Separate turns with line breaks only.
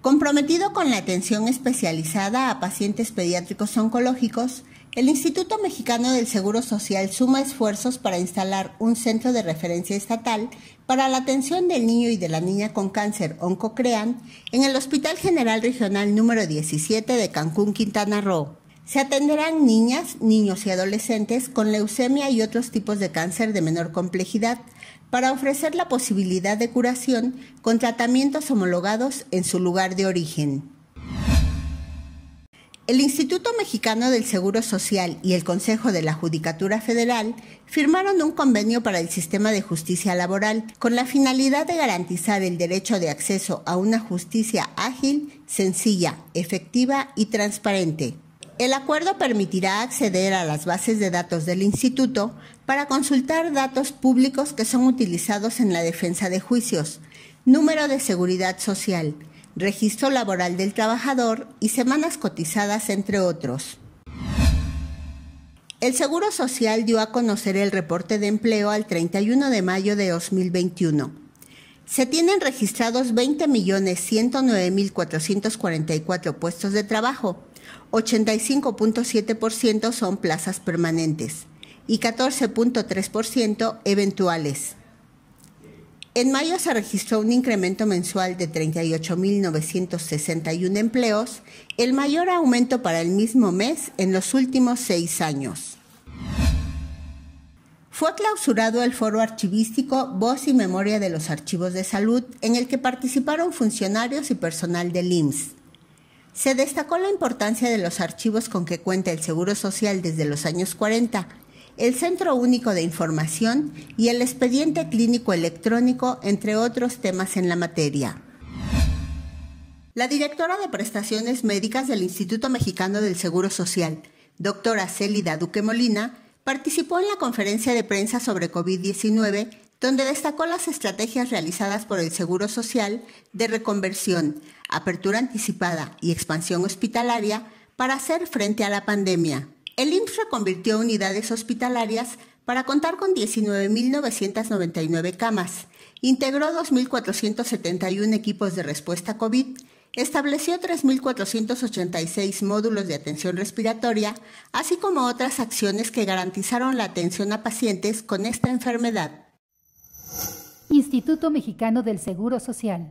Comprometido con la atención especializada a pacientes pediátricos oncológicos, el Instituto Mexicano del Seguro Social suma esfuerzos para instalar un centro de referencia estatal para la atención del niño y de la niña con cáncer OncoCrean en el Hospital General Regional número 17 de Cancún, Quintana Roo. Se atenderán niñas, niños y adolescentes con leucemia y otros tipos de cáncer de menor complejidad para ofrecer la posibilidad de curación con tratamientos homologados en su lugar de origen. El Instituto Mexicano del Seguro Social y el Consejo de la Judicatura Federal firmaron un convenio para el sistema de justicia laboral con la finalidad de garantizar el derecho de acceso a una justicia ágil, sencilla, efectiva y transparente. El acuerdo permitirá acceder a las bases de datos del Instituto para consultar datos públicos que son utilizados en la defensa de juicios, número de seguridad social, registro laboral del trabajador y semanas cotizadas, entre otros. El Seguro Social dio a conocer el reporte de empleo al 31 de mayo de 2021 se tienen registrados 20.109.444 puestos de trabajo, 85.7% son plazas permanentes y 14.3% eventuales. En mayo se registró un incremento mensual de 38.961 empleos, el mayor aumento para el mismo mes en los últimos seis años. Fue clausurado el foro archivístico Voz y Memoria de los Archivos de Salud, en el que participaron funcionarios y personal del IMSS. Se destacó la importancia de los archivos con que cuenta el Seguro Social desde los años 40, el Centro Único de Información y el expediente clínico electrónico, entre otros temas en la materia. La directora de prestaciones médicas del Instituto Mexicano del Seguro Social, doctora Célida Duque Molina, participó en la conferencia de prensa sobre COVID-19 donde destacó las estrategias realizadas por el Seguro Social de reconversión, apertura anticipada y expansión hospitalaria para hacer frente a la pandemia. El IMSS reconvirtió unidades hospitalarias para contar con 19.999 camas, integró 2.471 equipos de respuesta COVID, estableció 3.486 módulos de atención respiratoria, así como otras acciones que garantizaron la atención a pacientes con esta enfermedad. Instituto Mexicano del Seguro Social.